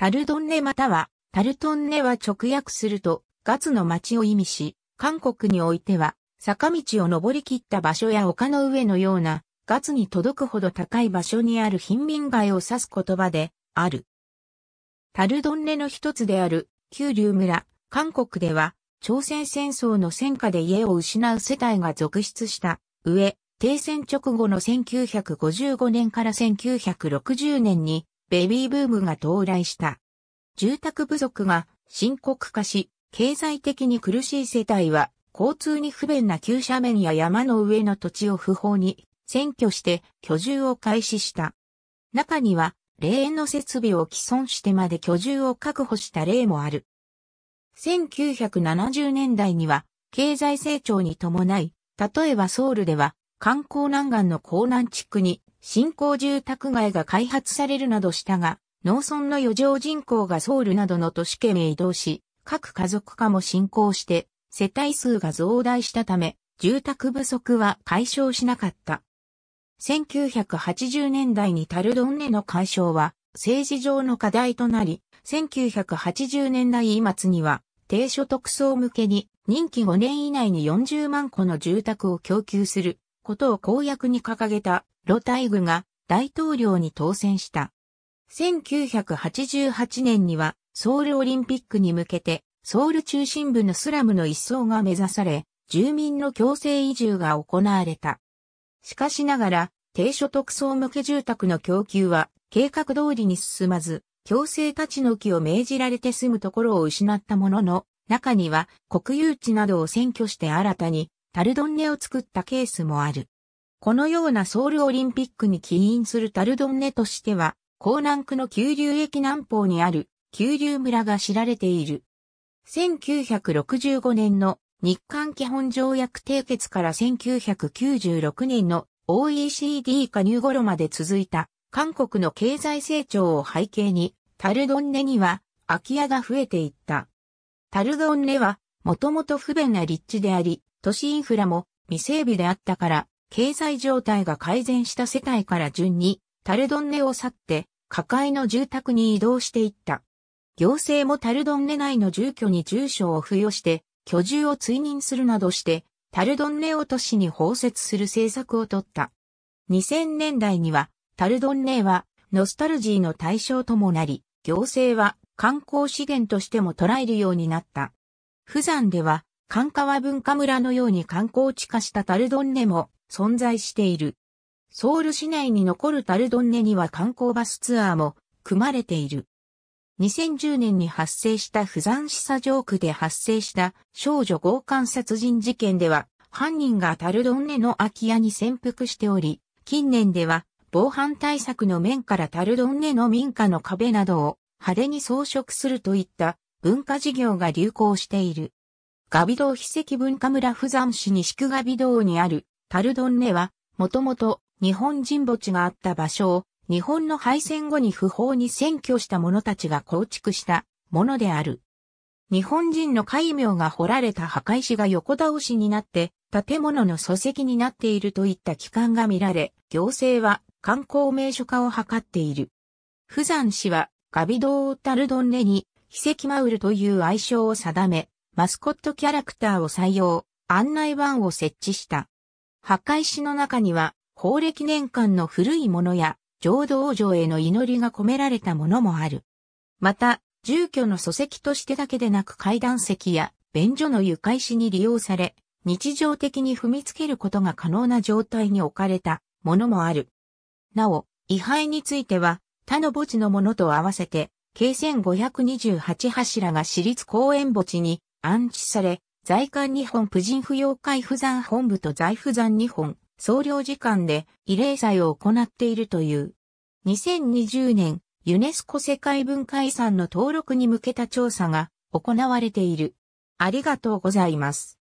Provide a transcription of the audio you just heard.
タルドンネまたは、タルトンネは直訳すると、ガツの町を意味し、韓国においては、坂道を登り切った場所や丘の上のような、ガツに届くほど高い場所にある貧民街を指す言葉で、ある。タルドンネの一つである、九龍村、韓国では、朝鮮戦争の戦火で家を失う世帯が続出した上、停戦直後の1955年から1960年にベビーブームが到来した。住宅不足が深刻化し、経済的に苦しい世帯は、交通に不便な急斜面や山の上の土地を不法に占拠して居住を開始した。中には、霊園の設備を既存してまで居住を確保した例もある。1970年代には、経済成長に伴い、例えばソウルでは、観光南岸の港南地区に新興住宅街が開発されるなどしたが、農村の余剰人口がソウルなどの都市圏へ移動し、各家族化も進行して、世帯数が増大したため、住宅不足は解消しなかった。1980年代にタルドンネの解消は政治上の課題となり、1980年代末には低所得層向けに任期5年以内に40万個の住宅を供給することを公約に掲げたロタイグが大統領に当選した。1988年にはソウルオリンピックに向けてソウル中心部のスラムの一層が目指され、住民の強制移住が行われた。しかしながら、低所得層向け住宅の供給は計画通りに進まず、強制立ち退きを命じられて住むところを失ったものの、中には国有地などを占拠して新たにタルドンネを作ったケースもある。このようなソウルオリンピックに起因するタルドンネとしては、江南区の九流駅南方にある九流村が知られている。1965年の日韓基本条約締結から1996年の OECD 加入頃まで続いた韓国の経済成長を背景に、タルドンネには空き家が増えていった。タルドンネはもともと不便な立地であり、都市インフラも未整備であったから、経済状態が改善した世帯から順に、タルドンネを去って、下界の住宅に移動していった。行政もタルドンネ内の住居に住所を付与して、居住を追認するなどして、タルドンネを都市に包摂する政策をとった。2000年代には、タルドンネは、ノスタルジーの対象ともなり、行政は観光資源としても捉えるようになった。富山では、関川文化村のように観光地化したタルドンネも存在している。ソウル市内に残るタルドンネには観光バスツアーも組まれている。2010年に発生した不山示唆上区で発生した少女強姦殺人事件では、犯人がタルドンネの空き家に潜伏しており、近年では防犯対策の面からタルドンネの民家の壁などを派手に装飾するといった文化事業が流行している。ガビドー秘石文化村不山市西区ガビドーにあるタルドンネは、もともと日本人墓地があった場所を、日本の敗戦後に不法に占拠した者たちが構築したものである。日本人の戒名が掘られた墓石が横倒しになって、建物の礎石になっているといった機関が見られ、行政は観光名所化を図っている。富山市はガビドータルドンネに、秘跡マウルという愛称を定め、マスコットキャラクターを採用、案内板を設置した。墓石の中には、法暦年間の古いものや、浄土王城への祈りが込められたものもある。また、住居の礎石としてだけでなく階段石や便所の床石に利用され、日常的に踏みつけることが可能な状態に置かれたものもある。なお、位牌については、他の墓地のものと合わせて、計1528柱が私立公園墓地に安置され、財韓日本婦人扶養会不山本部と財不山日本総領事館で慰霊祭を行っているという。2020年、ユネスコ世界文化遺産の登録に向けた調査が行われている。ありがとうございます。